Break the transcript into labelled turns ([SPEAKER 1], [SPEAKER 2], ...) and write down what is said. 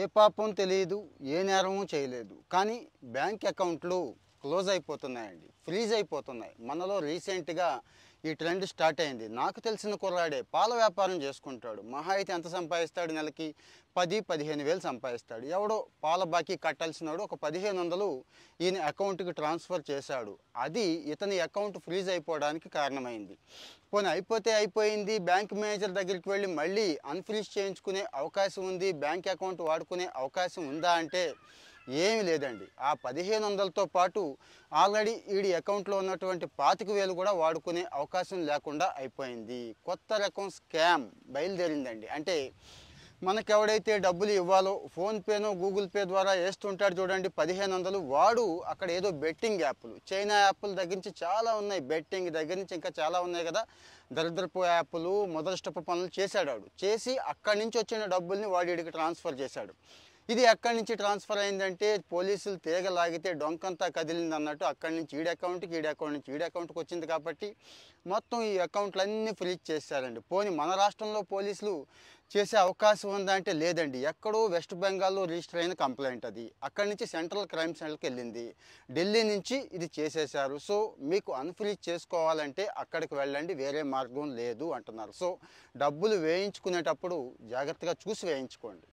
[SPEAKER 1] ఏ పాపం తెలియదు ఏ నేరము చేయలేదు కానీ బ్యాంక్ అకౌంట్లు క్లోజ్ అయిపోతున్నాయండి ఫ్రీజ్ అయిపోతున్నాయి మనలో రీసెంట్గా ఈ ట్రెండ్ స్టార్ట్ అయింది నాకు తెలిసిన కుర్రాడే పాల వ్యాపారం చేసుకుంటాడు మహా అయితే ఎంత సంపాదిస్తాడు నెలకి పది పదిహేను వేలు సంపాదిస్తాడు ఎవడో పాల బాకీ కట్టాల్సినోడు ఒక పదిహేను వందలు ఈయన అకౌంట్కి ట్రాన్స్ఫర్ చేశాడు అది ఇతని అకౌంట్ ఫ్రీజ్ అయిపోవడానికి కారణమైంది పోనీ అయిపోతే అయిపోయింది బ్యాంక్ మేనేజర్ దగ్గరికి వెళ్ళి మళ్ళీ అన్ఫ్రీజ్ చేయించుకునే అవకాశం ఉంది బ్యాంక్ అకౌంట్ వాడుకునే అవకాశం ఉందా అంటే ఏమీ లేదండి ఆ పదిహేను వందలతో పాటు ఆల్రెడీ ఈడి అకౌంట్లో ఉన్నటువంటి పాతిక వేలు కూడా వాడుకునే అవకాశం లేకుండా అయిపోయింది కొత్త రకం స్కామ్ బయలుదేరిందండి అంటే మనకు ఎవడైతే డబ్బులు ఇవ్వాలో ఫోన్పేనో గూగుల్ పే ద్వారా వేస్తుంటాడు చూడండి పదిహేను వందలు వాడు అక్కడ ఏదో బెట్టింగ్ యాప్లు చైనా యాప్లు దగ్గర నుంచి చాలా ఉన్నాయి బెట్టింగ్ దగ్గర నుంచి ఇంకా చాలా ఉన్నాయి కదా దరిద్రపు యాప్లు స్టప్ప పనులు చేశాడు చేసి అక్కడి నుంచి వచ్చిన డబ్బుల్ని వాడు ఇడికి ట్రాన్స్ఫర్ చేశాడు ఇది ఎక్కడి నుంచి ట్రాన్స్ఫర్ అయిందంటే పోలీసులు తీగ లాగితే డొంకంతా కదిలింది అన్నట్టు అక్కడి నుంచి ఈడి అకౌంట్కి ఈడి అకౌంట్ నుంచి ఈడి అకౌంట్కి వచ్చింది కాబట్టి మొత్తం ఈ అకౌంట్లన్నీ ఫ్రీజ్ చేశారండి పోనీ మన రాష్ట్రంలో పోలీసులు చేసే అవకాశం ఉందా అంటే లేదండి ఎక్కడో వెస్ట్ బెంగాల్లో రిజిస్టర్ అయిన కంప్లైంట్ అది అక్కడి నుంచి సెంట్రల్ క్రైమ్ సెంటర్కి వెళ్ళింది ఢిల్లీ నుంచి ఇది చేసేశారు సో మీకు అన్ఫ్రీజ్ చేసుకోవాలంటే అక్కడికి వెళ్ళండి వేరే మార్గం లేదు అంటున్నారు సో డబ్బులు వేయించుకునేటప్పుడు జాగ్రత్తగా చూసి వేయించుకోండి